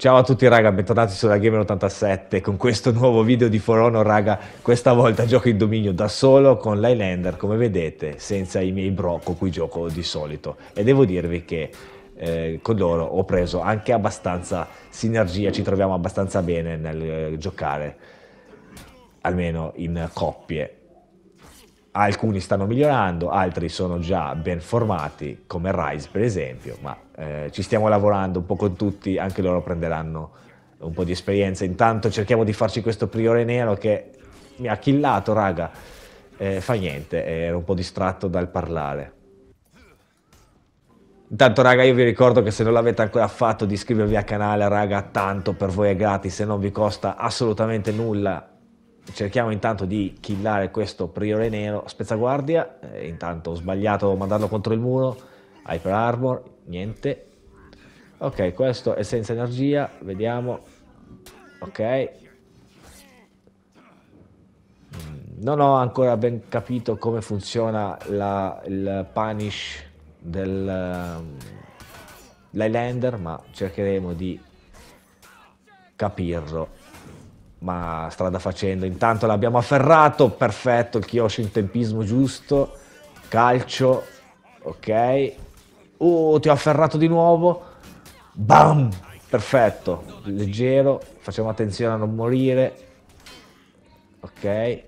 Ciao a tutti raga, bentornati su da Gamer87 con questo nuovo video di For Honor raga, questa volta gioco in dominio da solo con l'Highlander come vedete senza i miei bro con cui gioco di solito e devo dirvi che eh, con loro ho preso anche abbastanza sinergia, ci troviamo abbastanza bene nel eh, giocare almeno in coppie alcuni stanno migliorando, altri sono già ben formati come Rise per esempio ma eh, ci stiamo lavorando un po' con tutti, anche loro prenderanno un po' di esperienza. Intanto cerchiamo di farci questo priore nero che mi ha killato, raga. Eh, fa niente, ero un po' distratto dal parlare. Intanto raga io vi ricordo che se non l'avete ancora fatto di iscrivervi al canale raga tanto per voi è gratis se non vi costa assolutamente nulla cerchiamo intanto di killare questo priore nero spezzaguardia eh, intanto ho sbagliato mandarlo contro il muro Hyper Armor niente ok questo è senza energia vediamo ok mm, non ho ancora ben capito come funziona la, il punish dell'Highlander ehm, ma cercheremo di capirlo ma strada facendo intanto l'abbiamo afferrato perfetto il Kyoshi in tempismo giusto calcio ok Oh, ti ho afferrato di nuovo. Bam! Perfetto, leggero, facciamo attenzione a non morire. Ok.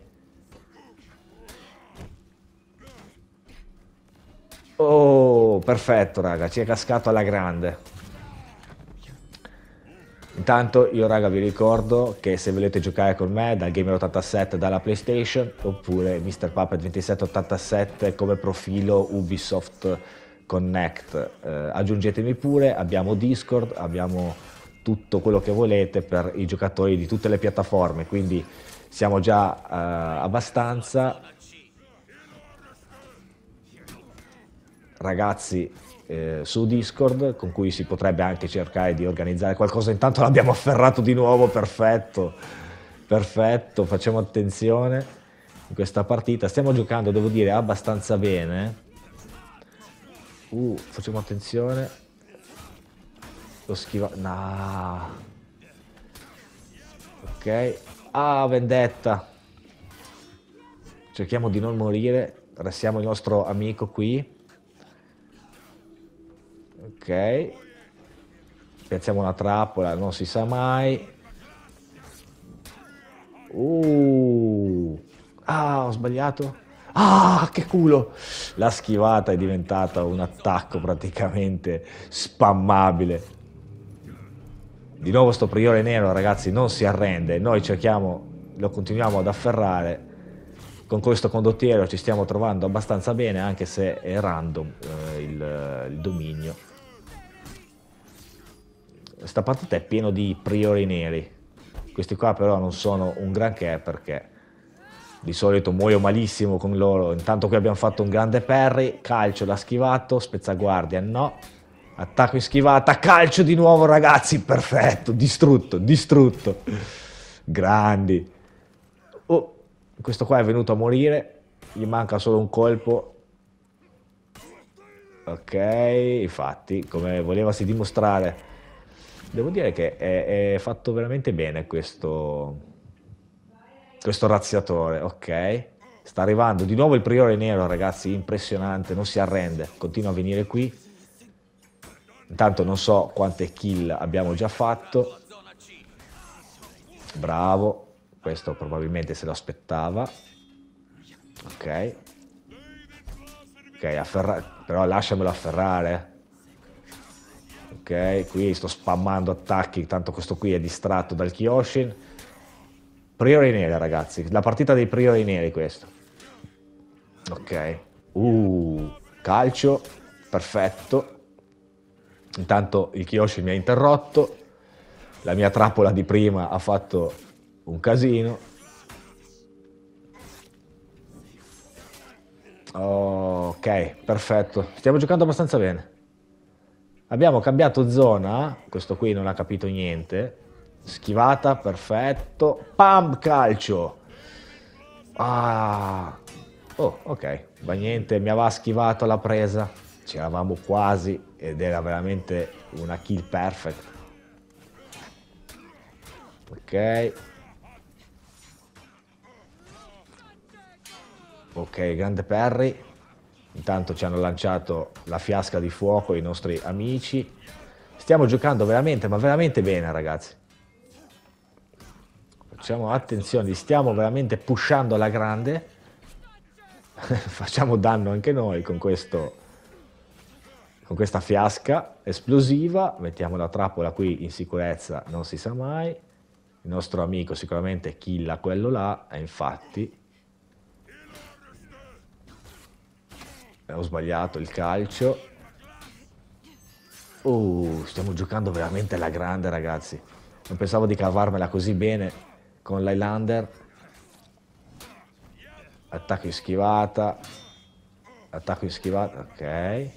Oh, perfetto raga, ci è cascato alla grande. Intanto io raga vi ricordo che se volete giocare con me dal Gamer 87 dalla PlayStation oppure Mr. Puppet 2787 come profilo Ubisoft Connect, eh, aggiungetemi pure, abbiamo Discord, abbiamo tutto quello che volete per i giocatori di tutte le piattaforme, quindi siamo già eh, abbastanza. Ragazzi eh, su Discord con cui si potrebbe anche cercare di organizzare qualcosa, intanto l'abbiamo afferrato di nuovo, perfetto, perfetto, facciamo attenzione in questa partita, stiamo giocando devo dire abbastanza bene Uh, facciamo attenzione. Lo schiva... Nah. Ok. Ah, vendetta. Cerchiamo di non morire. Restiamo il nostro amico qui. Ok. Piazziamo una trappola, non si sa mai. Uh. Ah, ho sbagliato. Ah, che culo! La schivata è diventata un attacco praticamente spammabile. Di nuovo sto priore nero, ragazzi, non si arrende. Noi cerchiamo, lo continuiamo ad afferrare. Con questo condottiero ci stiamo trovando abbastanza bene, anche se è random eh, il, il dominio. Sta partita è pieno di priori neri. Questi qua però non sono un granché perché di solito muoio malissimo con loro. Intanto qui abbiamo fatto un grande parry, calcio l'ha schivato, spezzaguardia no, attacco in schivata, calcio di nuovo ragazzi, perfetto, distrutto, distrutto. Grandi. Oh, questo qua è venuto a morire, gli manca solo un colpo. Ok, infatti, come volevasi dimostrare. Devo dire che è, è fatto veramente bene questo questo razziatore, ok. Sta arrivando di nuovo il priore nero, ragazzi, impressionante, non si arrende, continua a venire qui. Intanto non so quante kill abbiamo già fatto. Bravo, questo probabilmente se lo aspettava. Ok. Ok, afferra... però lasciamelo afferrare. Ok, qui sto spammando attacchi, intanto questo qui è distratto dal Kyoshin. Priori nere, ragazzi. La partita dei priori neri, questo. Ok. Uh, calcio. Perfetto. Intanto il Kyoshi mi ha interrotto. La mia trappola di prima ha fatto un casino. Ok, perfetto. Stiamo giocando abbastanza bene. Abbiamo cambiato zona. Questo qui non ha capito niente. Schivata, perfetto. Pam, calcio. Ah. Oh, ok. Ma niente, mi aveva schivato la presa. C'eravamo quasi ed era veramente una kill perfect. Ok. Ok, grande Perry. Intanto ci hanno lanciato la fiasca di fuoco i nostri amici. Stiamo giocando veramente, ma veramente bene, ragazzi diciamo attenzione, li stiamo veramente pushando alla grande, facciamo danno anche noi con, questo, con questa fiasca esplosiva, mettiamo la trappola qui in sicurezza, non si sa mai, il nostro amico sicuramente killa quello là, e infatti ho sbagliato il calcio. Uh, stiamo giocando veramente alla grande ragazzi. Non pensavo di cavarmela così bene con l'Highlander attacco in schivata attacco in schivata ok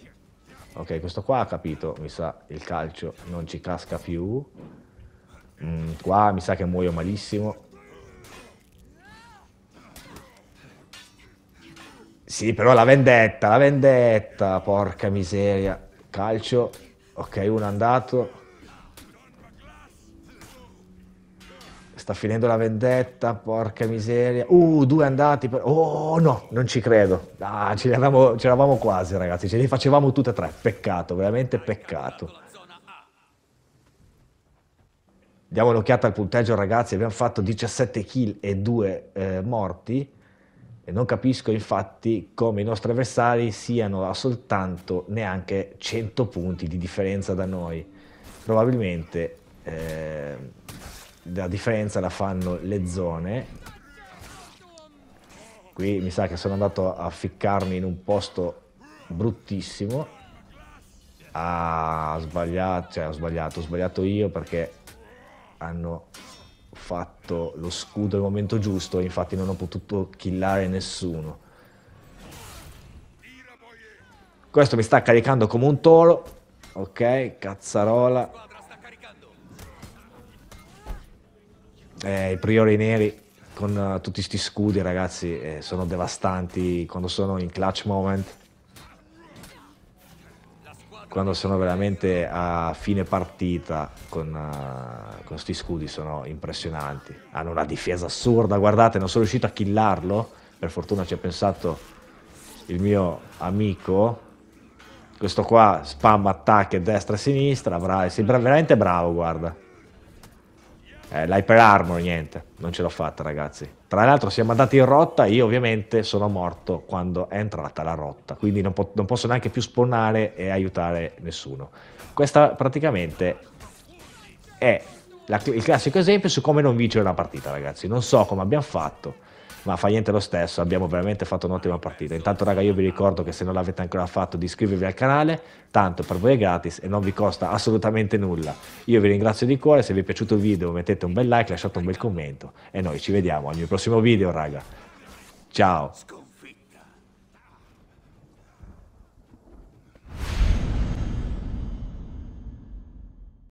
ok questo qua ha capito mi sa il calcio non ci casca più mm, qua mi sa che muoio malissimo sì però la vendetta la vendetta porca miseria calcio ok uno è andato sta finendo la vendetta, porca miseria. Uh, due andati. Per... Oh no, non ci credo. Ah, ce l'eravamo quasi, ragazzi. Ce li facevamo tutte e tre. Peccato, veramente peccato. Diamo un'occhiata al punteggio, ragazzi. Abbiamo fatto 17 kill e 2 eh, morti. E non capisco infatti come i nostri avversari siano a soltanto neanche 100 punti di differenza da noi. Probabilmente... Eh la differenza la fanno le zone. Qui mi sa che sono andato a ficcarmi in un posto bruttissimo. Ah, ho sbagliato, cioè ho sbagliato, ho sbagliato io perché hanno fatto lo scudo al momento giusto, infatti non ho potuto killare nessuno. Questo mi sta caricando come un toro. Ok, cazzarola. eh, i priori neri con uh, tutti questi scudi ragazzi eh, sono devastanti quando sono in clutch moment quando sono veramente a fine partita con questi eh, uh, scudi sono impressionanti hanno una difesa assurda guardate non sono riuscito a killarlo per fortuna ci ha pensato il mio amico questo qua spam attacchi a destra e a sinistra, bravo, sembra veramente bravo, guarda. Eh, L'Hyper Armor, niente, non ce l'ho fatta ragazzi. Tra l'altro siamo andati in rotta, io ovviamente sono morto quando è entrata la rotta, quindi non, po- non posso neanche più spawnare e aiutare nessuno. Questa praticamente è la, il classico esempio su come non vincere una partita ragazzi, non so come abbiamo fatto ma fa niente lo stesso, abbiamo veramente fatto un'ottima partita. Intanto raga io vi ricordo che se non l'avete ancora fatto di iscrivervi al canale, tanto per voi è gratis e non vi costa assolutamente nulla. Io vi ringrazio di cuore, se vi è piaciuto il video mettete un bel like, lasciate un bel commento e noi ci vediamo al mio prossimo video raga. Ciao!